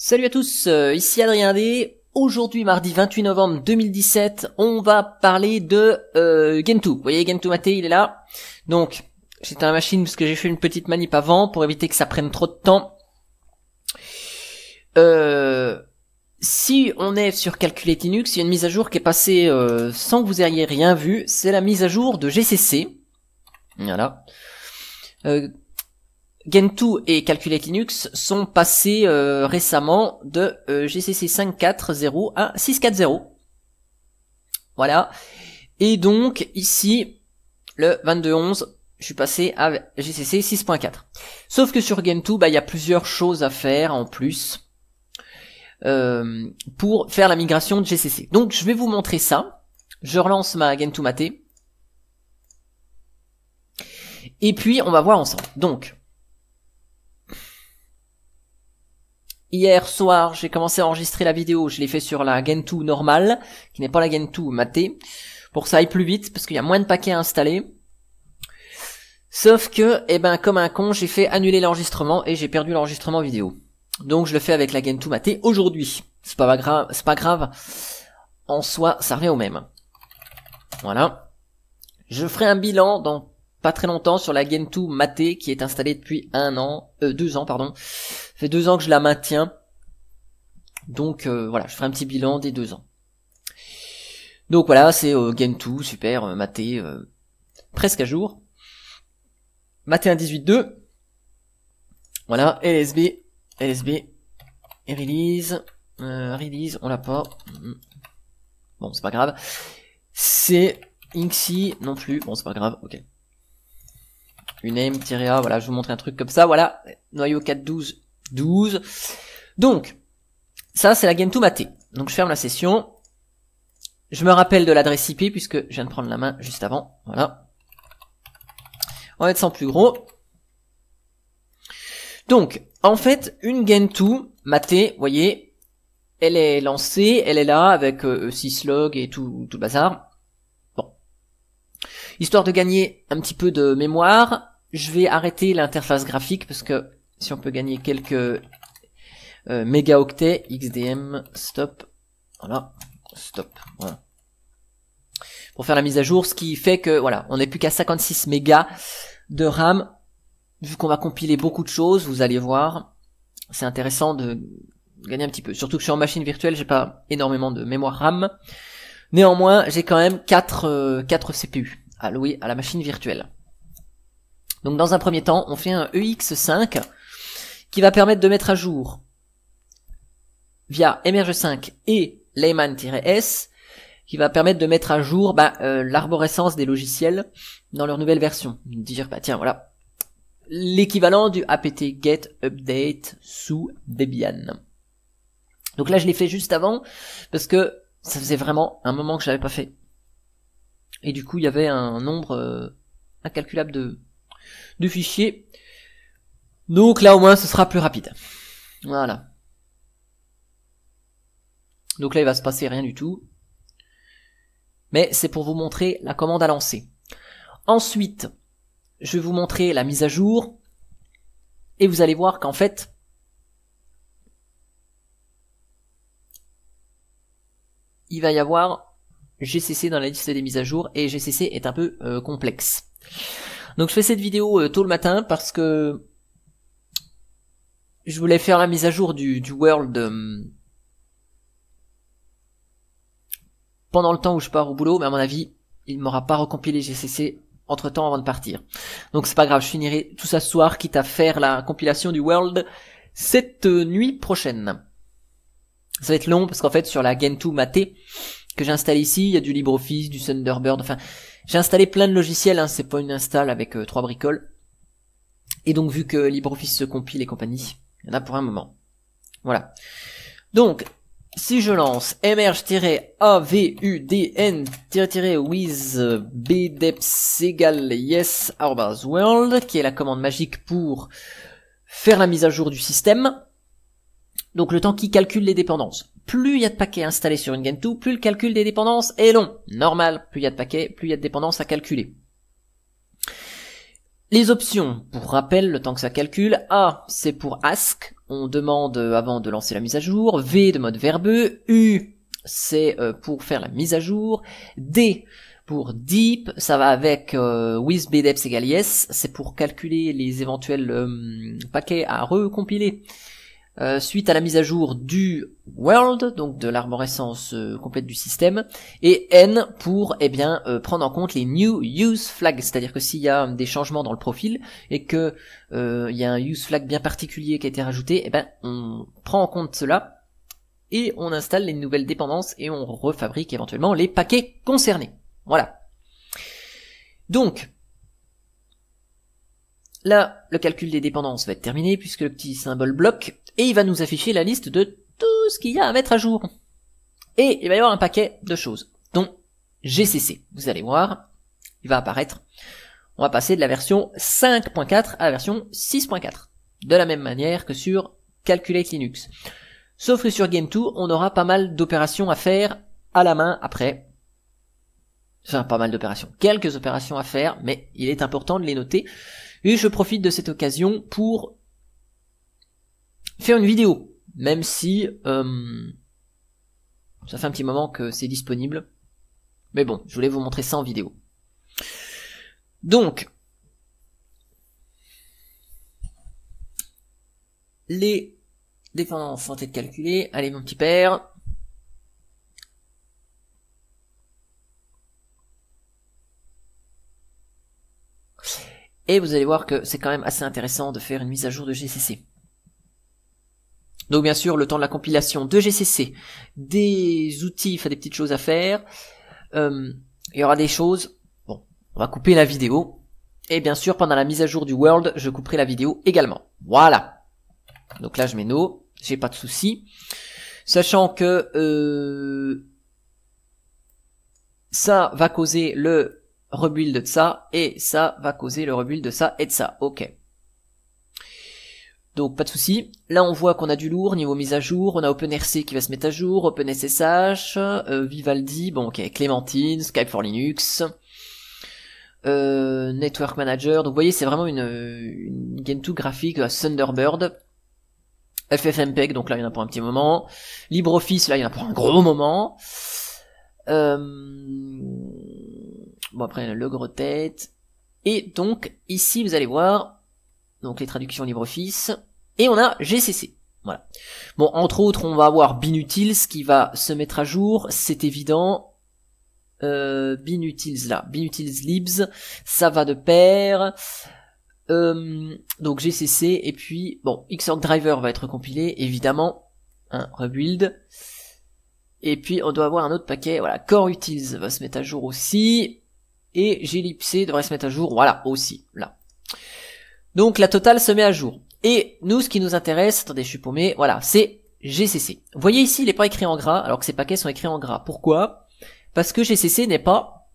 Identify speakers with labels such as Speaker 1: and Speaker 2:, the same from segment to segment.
Speaker 1: Salut à tous, euh, ici Adrien D. Aujourd'hui, mardi 28 novembre 2017, on va parler de euh, Gentoo. Vous voyez, Gentoo Mate, il est là. Donc, j'étais à la machine parce que j'ai fait une petite manip avant pour éviter que ça prenne trop de temps. Euh, si on est sur Calculate Linux, il y a une mise à jour qui est passée sans que vous ayez rien vu. C'est la mise à jour de GCC. Voilà. Euh, Gentoo et Calculate Linux sont passés euh, récemment de euh, GCC 5.4.0 à 6.4.0. Voilà. Et donc ici, le 22.11, je suis passé à GCC 6.4. Sauf que sur Gentoo, bah, il y a plusieurs choses à faire en plus euh, pour faire la migration de GCC. Donc je vais vous montrer ça. Je relance ma Gentoo Maté. Et puis on va voir ensemble. Donc, Hier soir, j'ai commencé à enregistrer la vidéo, je l'ai fait sur la Gentoo normale, qui n'est pas la Gentoo Maté, pour que ça aille plus vite, parce qu'il y a moins de paquets à installer. Sauf que, eh ben, comme un con, j'ai fait annuler l'enregistrement et j'ai perdu l'enregistrement vidéo. Donc je le fais avec la Gentoo Maté aujourd'hui. C'est pas grave, c'est pas grave. En soi, ça revient au même. Voilà. Je ferai un bilan dans pas très longtemps sur la gentoo 2 Maté qui est installée depuis un an, euh, deux ans pardon. Ça fait deux ans que je la maintiens. Donc euh, voilà, je ferai un petit bilan des deux ans. Donc voilà, c'est euh, Gentoo, 2, super, euh, Maté, presque à jour. Maté 1.18.2. Voilà, LSB, LSB, et release, release, on l'a pas. Bon, c'est pas grave. C'est Inksy non plus, bon c'est pas grave, ok m a voilà, je vous montre un truc comme ça, voilà, noyau 4, 12, 12. Donc, ça c'est la game to maté. Donc je ferme la session. Je me rappelle de l'adresse IP puisque je viens de prendre la main juste avant, voilà. On va être sans plus gros. Donc, en fait, une game to maté, vous voyez, elle est lancée, elle est là avec 6 euh, log et tout, tout le bazar. Histoire de gagner un petit peu de mémoire, je vais arrêter l'interface graphique parce que si on peut gagner quelques euh, mégaoctets, XDM, stop, voilà, stop, voilà. Pour faire la mise à jour, ce qui fait que, voilà, on n'est plus qu'à 56 mégas de RAM. Vu qu'on va compiler beaucoup de choses, vous allez voir, c'est intéressant de gagner un petit peu. Surtout que je suis en machine virtuelle, j'ai pas énormément de mémoire RAM. Néanmoins, j'ai quand même 4, 4 CPU. Louis à la machine virtuelle. Donc dans un premier temps, on fait un EX5 qui va permettre de mettre à jour via emerge 5 et layman s qui va permettre de mettre à jour bah, euh, l'arborescence des logiciels dans leur nouvelle version. Dire bah tiens voilà l'équivalent du apt get update sous Debian. Donc là je l'ai fait juste avant parce que ça faisait vraiment un moment que je n'avais pas fait. Et du coup, il y avait un nombre euh, incalculable de, de fichiers. Donc là, au moins, ce sera plus rapide. Voilà. Donc là, il va se passer rien du tout. Mais c'est pour vous montrer la commande à lancer. Ensuite, je vais vous montrer la mise à jour. Et vous allez voir qu'en fait, il va y avoir GCC dans la liste des mises à jour et GCC est un peu euh, complexe. Donc je fais cette vidéo euh, tôt le matin parce que je voulais faire la mise à jour du, World euh, pendant le temps où je pars au boulot, mais à mon avis, il m'aura pas recompilé GCC entre temps avant de partir. Donc c'est pas grave, je finirai tout ça ce soir, quitte à faire la compilation du World cette nuit prochaine. Ça va être long parce qu'en fait sur la Gentoo Maté, que j'installe ici, il y a du LibreOffice, du Thunderbird, enfin, j'ai installé plein de logiciels, hein, c'est pas une install avec euh, trois bricoles. Et donc, vu que LibreOffice se compile et compagnie, il y en a pour un moment. Voilà. Donc, si je lance emerge avudn with égale yes world, qui est la commande magique pour faire la mise à jour du système, donc le temps qui calcule les dépendances. Plus il y a de paquets installés sur une Game2, plus le calcul des dépendances est long. Normal, plus il y a de paquets, plus il y a de dépendances à calculer. Les options, pour rappel, le temps que ça calcule, A, c'est pour ask, on demande euh, avant de lancer la mise à jour, V de mode verbeux, U, c'est euh, pour faire la mise à jour, D, pour deep, ça va avec euh, with bdeps égale yes, c'est pour calculer les éventuels euh, paquets à recompiler. Euh, suite à la mise à jour du world, donc de l'arborescence euh, complète du système, et N pour eh bien euh, prendre en compte les new use flags, c'est-à-dire que s'il y a hum, des changements dans le profil et que il y a un use flag bien particulier qui a été rajouté, eh ben on prend en compte cela et on installe les nouvelles dépendances et on refabrique éventuellement les paquets concernés. Voilà. Donc, Là, le calcul des dépendances va être terminé puisque le petit symbole bloc et il va nous afficher la liste de tout ce qu'il y a à mettre à jour. Et il va y avoir un paquet de choses, dont GCC. Vous allez voir, il va apparaître. On va passer de la version 5.4 à la version 6.4. De la même manière que sur Calculate Linux. Sauf que sur Game2, on aura pas mal d'opérations à faire à la main après. Enfin, pas mal d'opérations. Quelques opérations à faire, mais il est important de les noter. Et je profite de cette occasion pour faire une vidéo, même si euh, ça fait un petit moment que c'est disponible. Mais bon, je voulais vous montrer ça en vidéo. Donc, les dépendances, ont de calculées. Allez, mon petit père. Et vous allez voir que c'est quand même assez intéressant de faire une mise à jour de GCC. Donc bien sûr, le temps de la compilation de GCC, des outils, enfin des petites choses à faire. Euh, il y aura des choses. Bon, on va couper la vidéo. Et bien sûr, pendant la mise à jour du World, je couperai la vidéo également. Voilà. Donc là, je mets no. J'ai pas de souci. Sachant que euh, ça va causer le rebuild de ça et ça va causer le rebuild de ça et de ça. Ok. Donc pas de souci. Là on voit qu'on a du lourd niveau mise à jour, on a OpenRC qui va se mettre à jour, OpenSSH, euh, Vivaldi, bon ok, Clémentine, Skype for Linux, euh, Network Manager, donc vous voyez c'est vraiment une, une 2 graphique euh, Thunderbird, FFmpeg, donc là il y en a pour un petit moment, LibreOffice, là il y en a pour un gros moment, bon après le gros tête, et donc ici vous allez voir, donc les traductions LibreOffice, et on a GCC. Voilà. Bon, entre autres, on va avoir Binutils qui va se mettre à jour, c'est évident. Euh, Binutils là, Binutils Libs, ça va de pair. Euh, donc GCC et puis bon, Xorg Driver va être compilé évidemment, un rebuild. Et puis on doit avoir un autre paquet, voilà, Core Utils va se mettre à jour aussi et Glibc devrait se mettre à jour, voilà aussi là. Donc la totale se met à jour. Et nous, ce qui nous intéresse, attendez, je suis paumé, voilà, c'est GCC. Vous voyez ici, il n'est pas écrit en gras, alors que ces paquets sont écrits en gras. Pourquoi Parce que GCC n'est pas,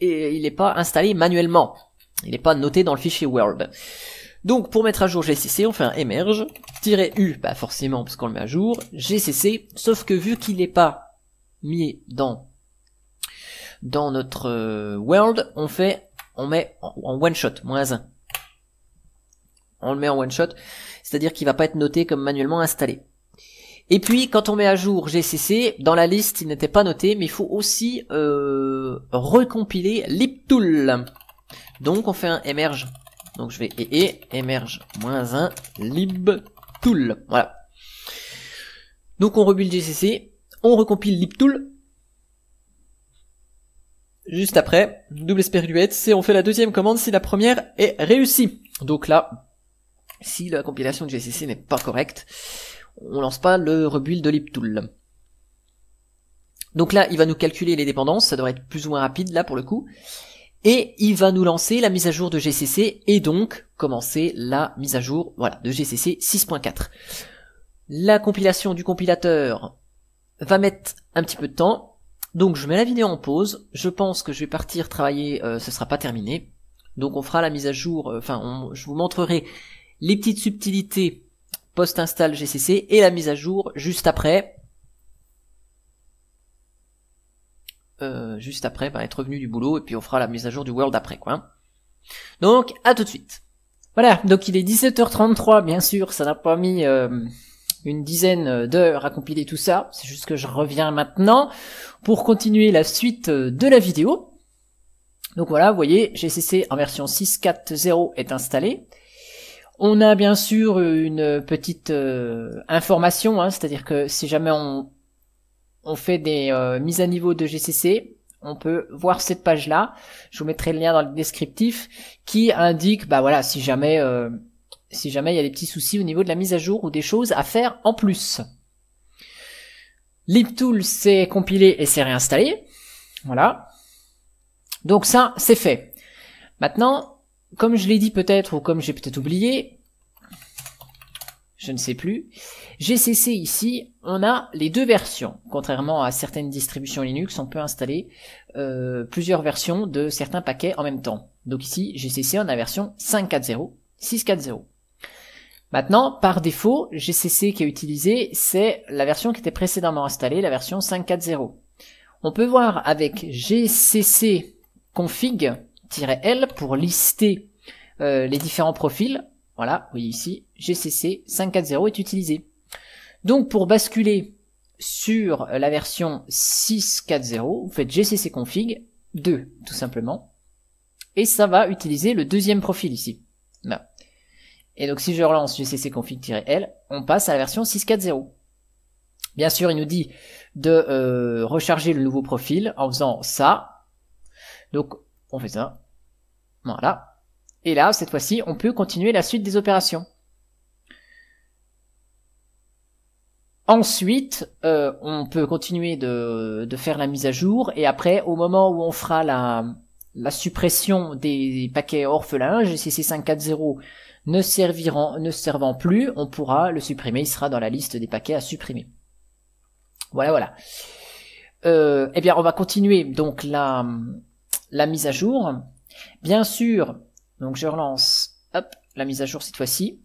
Speaker 1: et il n'est pas installé manuellement. Il n'est pas noté dans le fichier world. Donc, pour mettre à jour GCC, on fait un emerge, -u, bah forcément, parce qu'on le met à jour, GCC, sauf que vu qu'il n'est pas mis dans, dans notre euh, world, on fait, on met en one shot, moins 1 on le met en one shot, c'est-à-dire qu'il va pas être noté comme manuellement installé. Et puis quand on met à jour GCC, dans la liste il n'était pas noté, mais il faut aussi euh, recompiler libtool. Donc on fait un emerge. Donc je vais ee emerge moins un libtool. Voilà. Donc on rebuild GCC, on recompile libtool. Juste après, double esperluette, c'est on fait la deuxième commande si la première est réussie. Donc là, si la compilation de GCC n'est pas correcte, on lance pas le rebuild de libtool. Donc là, il va nous calculer les dépendances, ça devrait être plus ou moins rapide là pour le coup. Et il va nous lancer la mise à jour de GCC et donc commencer la mise à jour voilà, de GCC 6.4. La compilation du compilateur va mettre un petit peu de temps. Donc je mets la vidéo en pause. Je pense que je vais partir travailler, Ce euh, ce sera pas terminé. Donc on fera la mise à jour, euh, enfin je vous montrerai les petites subtilités post-install GCC et la mise à jour juste après. Euh, juste après, bah, être revenu du boulot et puis on fera la mise à jour du world après quoi. Hein. Donc à tout de suite. Voilà, donc il est 17h33 bien sûr, ça n'a pas mis euh, une dizaine euh, d'heures à compiler tout ça, c'est juste que je reviens maintenant pour continuer la suite de la vidéo. Donc voilà, vous voyez, GCC en version 6.4.0 est installé. On a bien sûr euh, une petite euh, information, hein, c'est-à-dire que si jamais on, on fait des euh, mises à niveau de GCC, on peut voir cette page-là. Je vous mettrai le lien dans le descriptif qui indique, bah voilà, si jamais, si jamais il y a des petits soucis au niveau de la mise à jour ou des choses à faire en plus. LibTool s'est compilé et s'est réinstallé. Voilà. Donc ça, c'est fait. Maintenant, comme je l'ai dit peut-être, ou comme j'ai peut-être oublié, je ne sais plus, GCC ici, on a les deux versions. Contrairement à certaines distributions Linux, on peut installer euh, plusieurs versions de certains paquets en même temps. Donc ici, GCC, on a version 5.4.0, 6.4.0. Maintenant, par défaut, GCC qui est utilisé, c'est la version qui était précédemment installée, la version 5.4.0. On peut voir avec GCC config, L pour lister euh, les différents profils. Voilà, vous voyez ici, GCC 5.4.0 est utilisé. Donc pour basculer sur la version 6.4.0, vous faites GCC config 2, tout simplement. Et ça va utiliser le deuxième profil ici. Et donc si je relance GCC config-L, on passe à la version 6.4.0. Bien sûr, il nous dit de euh, recharger le nouveau profil en faisant ça. Donc on fait ça. Voilà. Et là, cette fois-ci, on peut continuer la suite des opérations. Ensuite, euh, on peut continuer de, faire la mise à jour et après, au moment où on fera la, la suppression des, paquets orphelins, GCC 540 ne serviront, ne servant plus, on pourra le supprimer. Il sera dans la liste des paquets à supprimer. Voilà, voilà. Euh, eh bien, on va continuer donc la, la mise à jour. Bien sûr, donc je relance hop, la mise à jour cette fois-ci.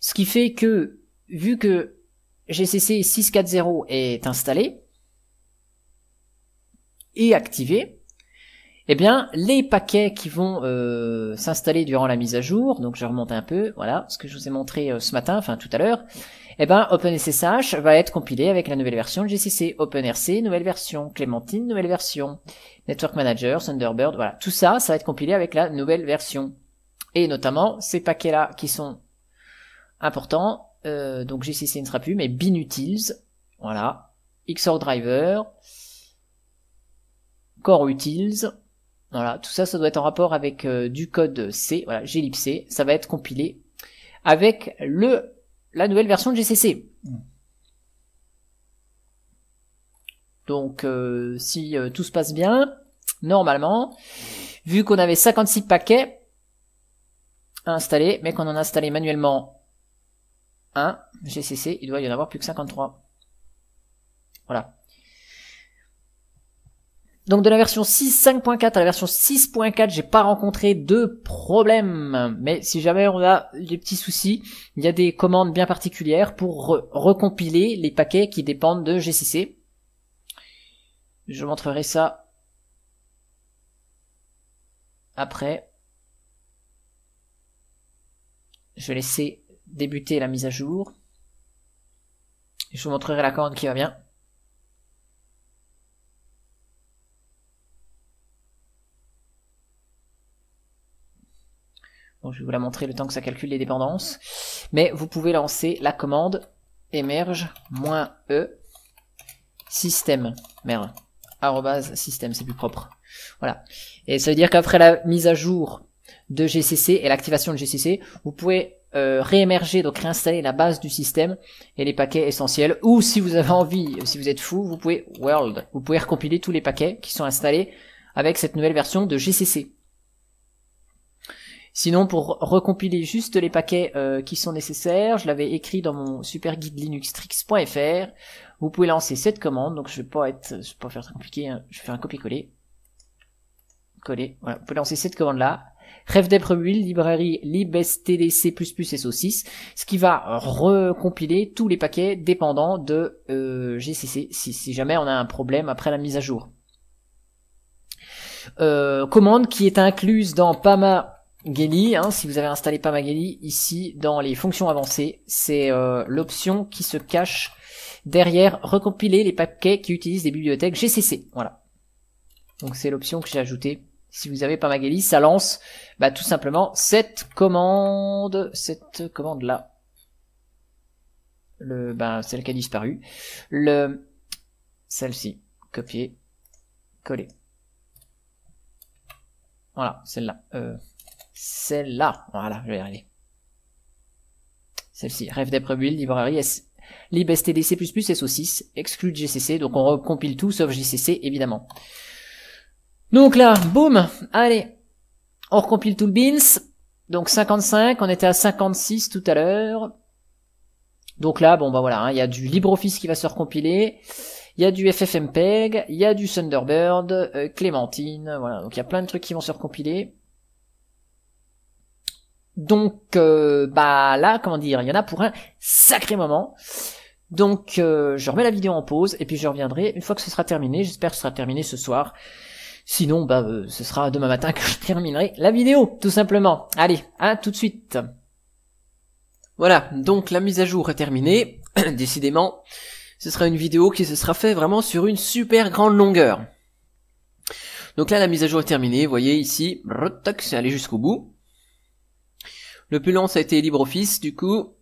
Speaker 1: Ce qui fait que, vu que GCC 6.4.0 est installé et activé, eh bien, les paquets qui vont euh, s'installer durant la mise à jour, donc je remonte un peu, voilà ce que je vous ai montré euh, ce matin, enfin tout à l'heure, eh ben OpenSSH va être compilé avec la nouvelle version de GCC, OpenRC, nouvelle version, Clémentine, nouvelle version, Network Manager, Thunderbird, voilà, tout ça, ça va être compilé avec la nouvelle version. Et notamment ces paquets-là qui sont importants, euh, donc GCC ne sera plus, mais binutils, voilà, XOR driver, core voilà, tout ça, ça doit être en rapport avec euh, du code C, voilà, glibc, ça va être compilé avec le la nouvelle version de GCC. Mm. Donc euh, si euh, tout se passe bien, normalement, vu qu'on avait 56 paquets à installer, mais qu'on en a installé manuellement un GCC, il doit y en avoir plus que 53. Voilà. Donc de la version 6.5.4 à la version 6.4, j'ai pas rencontré de problème. Mais si jamais on a des petits soucis, il y a des commandes bien particulières pour recompiler les paquets qui dépendent de GCC. Je montrerai ça après. Je vais laisser débuter la mise à jour. Je vous montrerai la commande qui va bien. je vais vous la montrer le temps que ça calcule les dépendances. Mais vous pouvez lancer la commande émerge-e système. Merde. Arrobase système, c'est plus propre. Voilà. Et ça veut dire qu'après la mise à jour de GCC et l'activation de GCC, vous pouvez euh, réémerger, donc réinstaller la base du système et les paquets essentiels. Ou si vous avez envie, si vous êtes fou, vous pouvez world, vous pouvez recompiler tous les paquets qui sont installés avec cette nouvelle version de GCC. Sinon, pour recompiler juste les paquets euh, qui sont nécessaires, je l'avais écrit dans mon super guide linuxtricks.fr. Vous pouvez lancer cette commande, donc je vais pas être, vais pas faire très compliqué, hein. Je je faire un copier-coller. Coller, voilà. Vous pouvez lancer cette commande-là. Rêve librairie libstdc++ ce qui va recompiler tous les paquets dépendants de euh, GCC, si, jamais on a un problème après la mise à jour. Euh, commande qui est incluse dans Pama Geli, hein, si vous avez installé Pamageli, ici dans les fonctions avancées, c'est euh, l'option qui se cache derrière recompiler les paquets qui utilisent des bibliothèques GCC. Voilà. Donc c'est l'option que j'ai ajoutée. Si vous avez Pamageli, ça lance bah, tout simplement cette commande, cette commande là. Le, ben, celle qui a disparu. Le, celle-ci. Copier, coller. Voilà, celle-là. Euh, celle-là. Voilà, je vais y arriver. Celle-ci. Rêve d'être librairie, S libstdc++ SO6, exclut GCC, donc on recompile tout sauf GCC évidemment. Donc là, boum, allez, on recompile tout le bins, donc 55, on était à 56 tout à l'heure. Donc là, bon bah voilà, hein, il y a du LibreOffice qui va se recompiler, il y a du FFmpeg, il y a du Thunderbird, euh, Clémentine, voilà, donc il y a plein de trucs qui vont se recompiler. Donc euh, bah là, comment dire, il y en a pour un sacré moment. Donc euh, je remets la vidéo en pause et puis je reviendrai une fois que ce sera terminé. J'espère que ce sera terminé ce soir. Sinon, bah euh, ce sera demain matin que je terminerai la vidéo, tout simplement. Allez, à tout de suite. Voilà, donc la mise à jour est terminée. Décidément, ce sera une vidéo qui se sera fait vraiment sur une super grande longueur. Donc là, la mise à jour est terminée. Vous voyez ici, c'est aller jusqu'au bout. Le plus long, ça a été LibreOffice, du coup.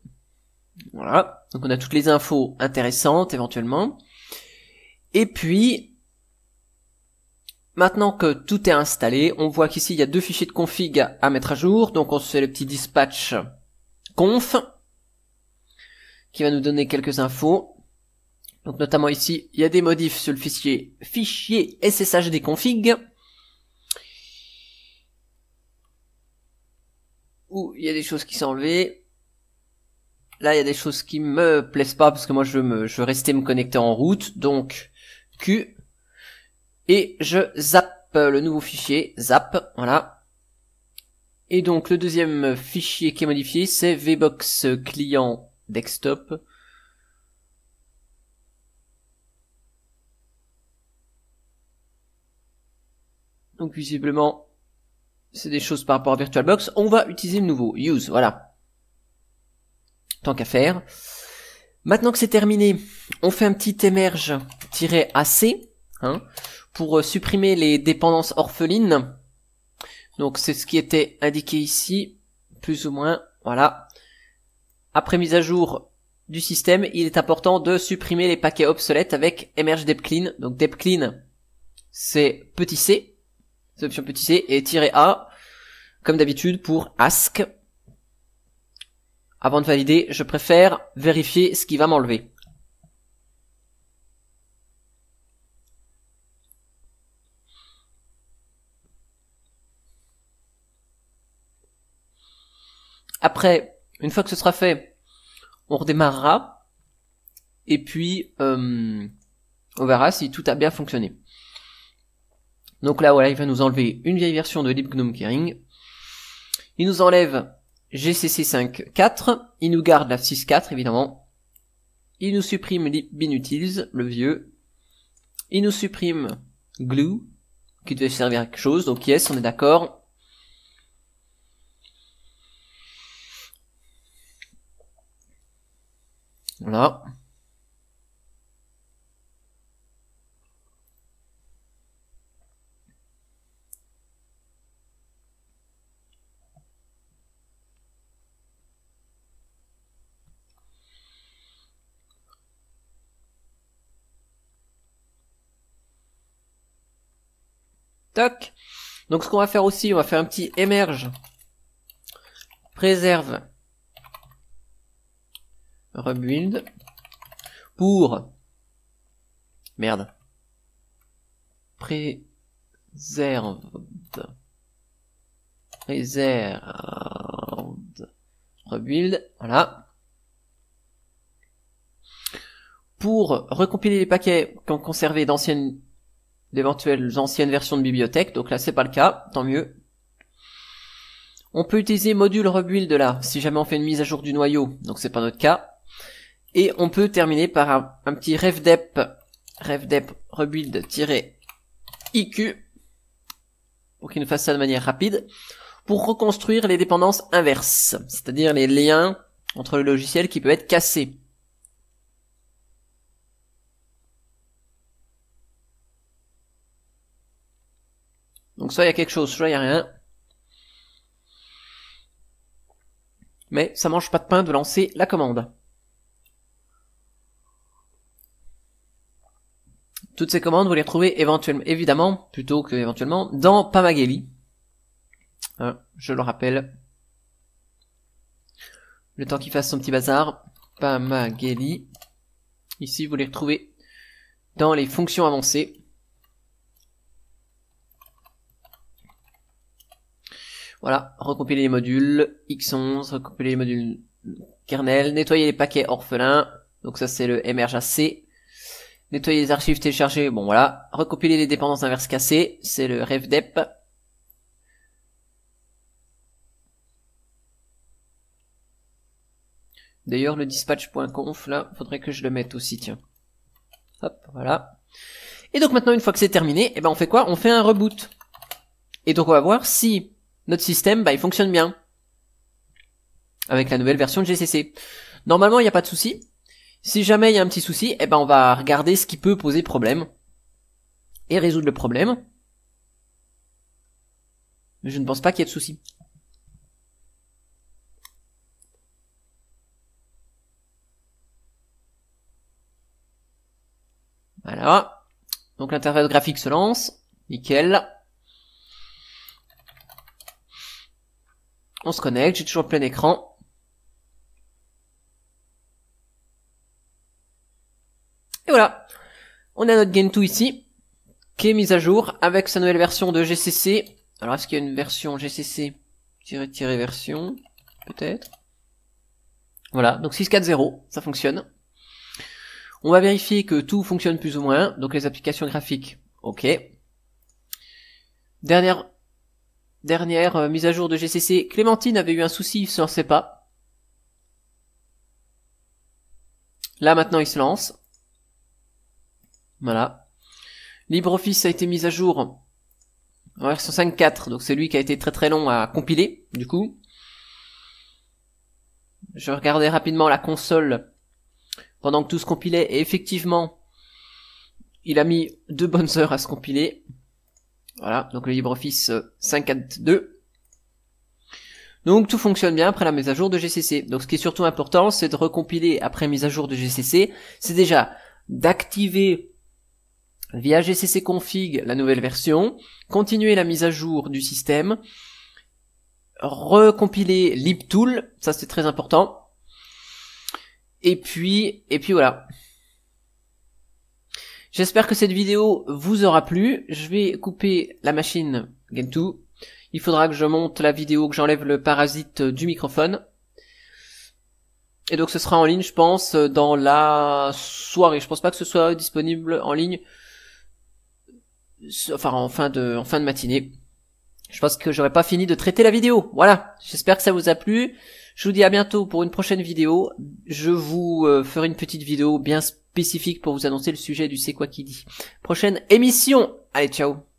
Speaker 1: Voilà. Donc on a toutes les infos intéressantes éventuellement. Et puis, maintenant que tout est installé, on voit qu'ici, il y a deux fichiers de config à mettre à jour. Donc on se fait le petit dispatch conf qui va nous donner quelques infos. Donc notamment ici, il y a des modifs sur le fichier fichier des config. où il y a des choses qui sont enlevées. Là, il y a des choses qui me plaisent pas parce que moi, je me, je rester me connecter en route. Donc, Q. Et je zappe le nouveau fichier. Zap. Voilà. Et donc, le deuxième fichier qui est modifié, c'est VBox client desktop. Donc, visiblement, c'est des choses par rapport à VirtualBox, on va utiliser le nouveau, use, voilà. Tant qu'à faire. Maintenant que c'est terminé, on fait un petit émerge-ac hein, pour euh, supprimer les dépendances orphelines. Donc c'est ce qui était indiqué ici, plus ou moins, voilà. Après mise à jour du système, il est important de supprimer les paquets obsolètes avec emerge depclean. Donc depclean, c'est petit c, c'est petit c, et tirer A, comme d'habitude, pour ask. Avant de valider, je préfère vérifier ce qui va m'enlever. Après, une fois que ce sera fait, on redémarrera. Et puis, euh, on verra si tout a bien fonctionné. Donc là, voilà, il va nous enlever une vieille version de libgnome Il nous enlève GCC5.4. Il nous garde la 6.4, évidemment. Il nous supprime libinutils le vieux. Il nous supprime glue, qui devait servir à quelque chose. Donc yes, on est d'accord. Voilà. Donc ce qu'on va faire aussi, on va faire un petit émerge préserve rebuild pour merde préserve préserve rebuild voilà pour recompiler les paquets qu'on conservait d'anciennes d'éventuelles anciennes versions de bibliothèque, donc là c'est pas le cas, tant mieux. On peut utiliser module rebuild là, si jamais on fait une mise à jour du noyau, donc c'est pas notre cas. Et on peut terminer par un, petit revdep, revdep rebuild-iq, pour qu'il nous fasse ça de manière rapide, pour reconstruire les dépendances inverses, c'est-à-dire les liens entre le logiciel qui peut être cassés. Donc soit il y a quelque chose, soit il n'y a rien. Mais ça mange pas de pain de lancer la commande. Toutes ces commandes, vous les retrouvez éventuellement, évidemment, plutôt que dans Pamageli. Hein, je le rappelle. Le temps qu'il fasse son petit bazar. Pamageli. Ici, vous les retrouvez dans les fonctions avancées. Voilà, recompiler les modules X11, recompiler les modules kernel, nettoyer les paquets orphelins, donc ça c'est le MRJC, nettoyer les archives téléchargées, bon voilà, recompiler les dépendances inverses cassées, c'est le RevDep, D'ailleurs, le dispatch.conf, là, faudrait que je le mette aussi, tiens. Hop, voilà. Et donc maintenant, une fois que c'est terminé, eh ben, on fait quoi On fait un reboot. Et donc, on va voir si notre système, bah, il fonctionne bien. Avec la nouvelle version de GCC. Normalement, il n'y a pas de souci. Si jamais il y a un petit souci, eh ben, on va regarder ce qui peut poser problème. Et résoudre le problème. Mais je ne pense pas qu'il y ait de souci. Voilà. Donc l'interface graphique se lance. Nickel. On se connecte, j'ai toujours plein écran. Et voilà. On a notre Gentoo ici, qui est mise à jour avec sa nouvelle version de GCC. Alors est-ce qu'il y a une version GCC version peut-être Voilà, donc 6.4.0, ça fonctionne. On va vérifier que tout fonctionne plus ou moins, donc les applications graphiques, ok. Dernière Dernière euh, mise à jour de GCC, Clémentine avait eu un souci, il se lançait pas. Là maintenant il se lance. Voilà. LibreOffice a été mis à jour en version 5.4, donc c'est lui qui a été très très long à compiler, du coup. Je regardais rapidement la console pendant que tout se compilait, et effectivement, il a mis deux bonnes heures à se compiler. Voilà, donc le LibreOffice 52. Euh, donc tout fonctionne bien après la mise à jour de GCC. Donc ce qui est surtout important, c'est de recompiler après mise à jour de GCC. C'est déjà d'activer via GCC config la nouvelle version, continuer la mise à jour du système, recompiler libtool, ça c'est très important. Et puis et puis voilà. J'espère que cette vidéo vous aura plu. Je vais couper la machine Gentoo. Il faudra que je monte la vidéo, que j'enlève le parasite du microphone. Et donc ce sera en ligne, je pense, dans la soirée. Je pense pas que ce soit disponible en ligne, enfin en fin de, en fin de matinée. Je pense que j'aurais pas fini de traiter la vidéo. Voilà. J'espère que ça vous a plu. Je vous dis à bientôt pour une prochaine vidéo. Je vous euh, ferai une petite vidéo bien spéciale spécifique pour vous annoncer le sujet du C'est quoi qui dit. Prochaine émission. Allez, ciao